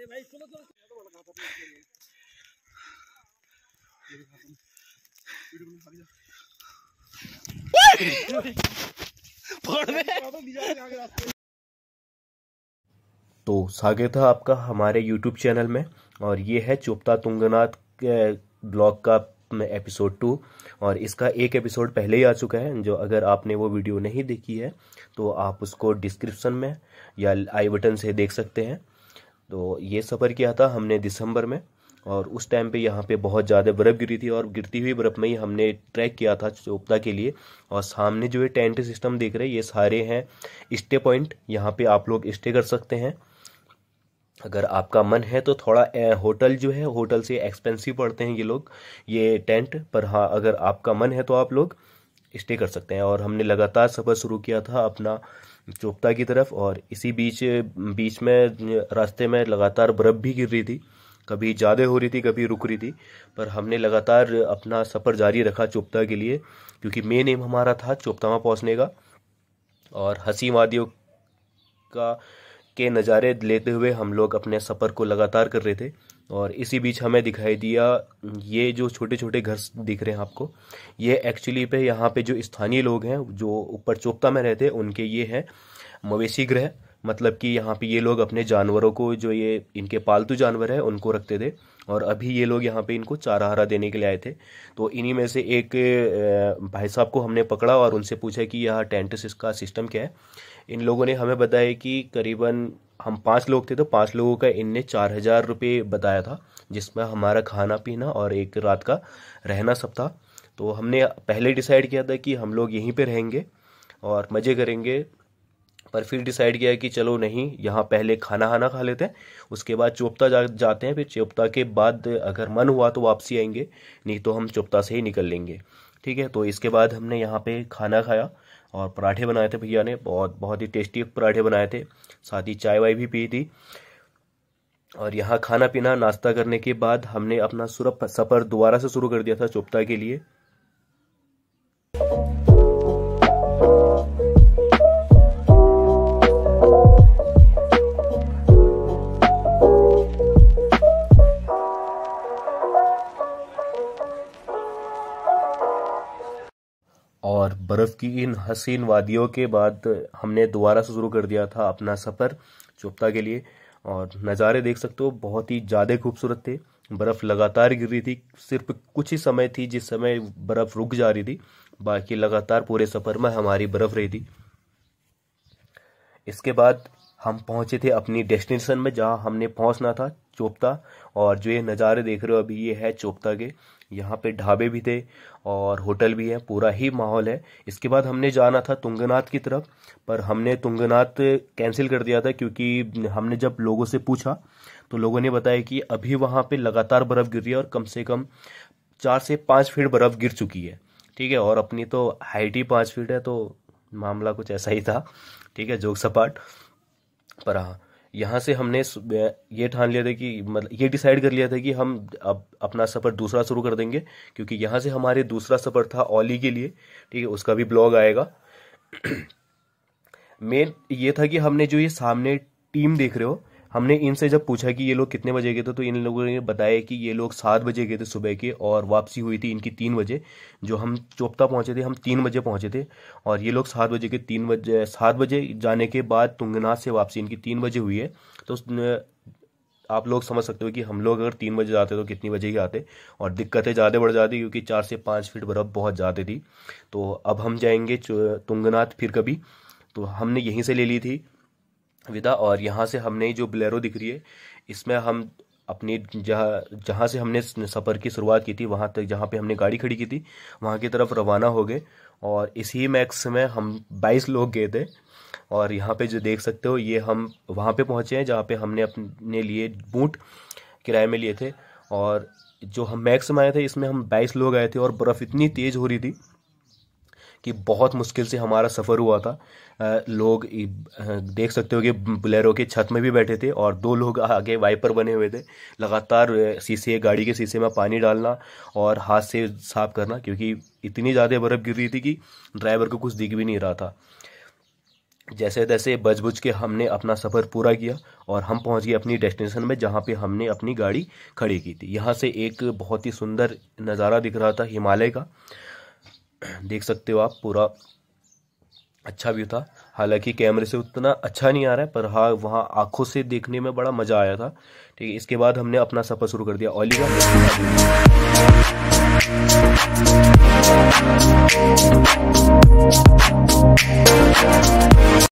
अरे भाई तो स्वागत है आपका हमारे YouTube चैनल में और ये है चुपता तुंगनाथ ब्लॉग का एपिसोड टू और इसका एक एपिसोड पहले ही आ चुका है जो अगर आपने वो वीडियो नहीं देखी है तो आप उसको डिस्क्रिप्शन में या आई बटन से देख सकते हैं तो ये सफ़र किया था हमने दिसंबर में और उस टाइम पे यहाँ पे बहुत ज़्यादा बर्फ़ गिरी थी और गिरती हुई बर्फ़ में ही हमने ट्रैक किया था चोपता के लिए और सामने जो है टेंट सिस्टम देख रहे हैं ये सारे हैं स्टे पॉइंट यहाँ पे आप लोग स्टे कर सकते हैं अगर आपका मन है तो थोड़ा होटल जो है होटल से एक्सपेंसिव पड़ते हैं ये लोग ये टेंट पर हाँ अगर आपका मन है तो आप लोग स्टे कर सकते हैं और हमने लगातार सफ़र शुरू किया था अपना चोपता की तरफ और इसी बीच बीच में रास्ते में लगातार बर्फ़ भी गिर रही थी कभी ज़्यादा हो रही थी कभी रुक रही थी पर हमने लगातार अपना सफ़र जारी रखा चोपता के लिए क्योंकि मेन एम हमारा था चोपतावा पहुँचने का और हंसी वादियों का के नज़ारे लेते हुए हम लोग अपने सफ़र को लगातार कर रहे थे और इसी बीच हमें दिखाई दिया ये जो छोटे छोटे घर दिख रहे हैं आपको ये एक्चुअली पे यहाँ पे जो स्थानीय लोग हैं जो ऊपर चोपता में रहते हैं उनके ये हैं मवेशी ग्रह मतलब कि यहाँ पे ये लोग अपने जानवरों को जो ये इनके पालतू जानवर है उनको रखते थे और अभी ये लोग यहाँ पे इनको चारा हरा देने के लिए आए थे तो इन्हीं में से एक भाई साहब को हमने पकड़ा और उनसे पूछा कि यह टेंट इसका सिस्टम क्या है इन लोगों ने हमें बताया कि करीबन हम पाँच लोग थे तो पाँच लोगों का इनने चार हज़ार रुपये बताया था जिसमें हमारा खाना पीना और एक रात का रहना सब था तो हमने पहले डिसाइड किया था कि हम लोग यहीं पर रहेंगे और मज़े करेंगे पर फिर डिसाइड किया कि चलो नहीं यहाँ पहले खाना खाना खा लेते हैं उसके बाद चोपता जा जाते हैं फिर चोपता के बाद अगर मन हुआ तो वापसी आएंगे नहीं तो हम चोपता से ही निकल लेंगे ठीक है तो इसके बाद हमने यहाँ पे खाना खाया और पराठे बनाए थे भैया ने बहुत बहुत ही टेस्टी पराठे बनाए थे साथ ही चाय वाय भी पी थी और यहाँ खाना पीना नाश्ता करने के बाद हमने अपना सुरप सफ़र दोबारा से शुरू कर दिया था चोपता के लिए और बर्फ़ की इन हसीन वादियों के बाद हमने दोबारा से शुरू कर दिया था अपना सफ़र चोपता के लिए और नज़ारे देख सकते हो बहुत ही ज़्यादा खूबसूरत थे बर्फ़ लगातार गिर रही थी सिर्फ कुछ ही समय थी जिस समय बर्फ़ रुक जा रही थी बाकी लगातार पूरे सफ़र में हमारी बर्फ़ रही थी इसके बाद हम पहुंचे थे अपनी डेस्टिनेशन में जहां हमने पहुंचना था चोपता और जो ये नज़ारे देख रहे हो अभी ये है चोपता के यहाँ पे ढाबे भी थे और होटल भी है पूरा ही माहौल है इसके बाद हमने जाना था तुंगनाथ की तरफ पर हमने तुंगनाथ कैंसिल कर दिया था क्योंकि हमने जब लोगों से पूछा तो लोगों ने बताया कि अभी वहाँ पे लगातार बर्फ़ गिर रही है और कम से कम चार से पाँच फीट बर्फ़ गिर चुकी है ठीक है और अपनी तो हाइट ही पाँच फीट है तो मामला कुछ ऐसा ही था ठीक है जोक सपाट पर हाँ यहाँ से हमने ये ठान लिया था कि मतलब ये डिसाइड कर लिया था कि हम अब अपना सफ़र दूसरा शुरू कर देंगे क्योंकि यहाँ से हमारे दूसरा सफ़र था ओली के लिए ठीक है उसका भी ब्लॉग आएगा मेन ये था कि हमने जो ये सामने टीम देख रहे हो हमने इनसे जब पूछा कि ये लोग कितने बजे गए थे तो इन लोगों ने बताया कि ये लोग सात बजे गए थे सुबह के और वापसी हुई थी इनकी तीन बजे जो हम चोपता पहुंचे थे हम तीन बजे पहुंचे थे और ये लोग सात बजे के तीन बजे सात बजे जाने के बाद तुंगनाथ से वापसी इनकी तीन बजे हुई है तो आप लोग समझ सकते हो कि हम लोग अगर तीन बजे जाते तो कितनी बजे ही आते और दिक्कतें ज़्यादा बढ़ जाती क्योंकि चार से पाँच फीट बर्फ़ बहुत ज़्यादा थी तो अब हम जाएंगे तुंगनाथ फिर कभी तो हमने यहीं से ले ली थी विदा और यहाँ से हमने जो ब्लेरो दिख रही है इसमें हम अपनी जहाँ जहाँ से हमने सफ़र की शुरुआत की थी वहाँ तक जहाँ पे हमने गाड़ी खड़ी की थी वहाँ की तरफ रवाना हो गए और इसी मैक्स में हम 22 लोग गए थे और यहाँ पे जो देख सकते हो ये हम वहाँ पे पहुँचे हैं जहाँ पे हमने अपने लिए बूट किराए में लिए थे और जो हम मैक्स में आए थे इसमें हम बाईस लोग आए थे और बर्फ़ इतनी तेज़ हो रही थी कि बहुत मुश्किल से हमारा सफ़र हुआ था लोग देख सकते हो कि बुलेरो के छत में भी बैठे थे और दो लोग आगे वाइपर बने हुए थे लगातार शीशे गाड़ी के शीशे में पानी डालना और हाथ से साफ करना क्योंकि इतनी ज़्यादा बर्फ़ गिर रही थी कि ड्राइवर को कुछ दिख भी नहीं रहा था जैसे तैसे बज बुझ के हमने अपना सफ़र पूरा किया और हम पहुंच गए अपनी डेस्टिनेशन में जहां पे हमने अपनी गाड़ी खड़ी की थी यहां से एक बहुत ही सुंदर नज़ारा दिख रहा था हिमालय का देख सकते हो आप पूरा अच्छा व्यू था हालांकि कैमरे से उतना अच्छा नहीं आ रहा है पर हाँ वहाँ आंखों से देखने में बड़ा मज़ा आया था ठीक है इसके बाद हमने अपना सफ़र शुरू कर दिया ऑली का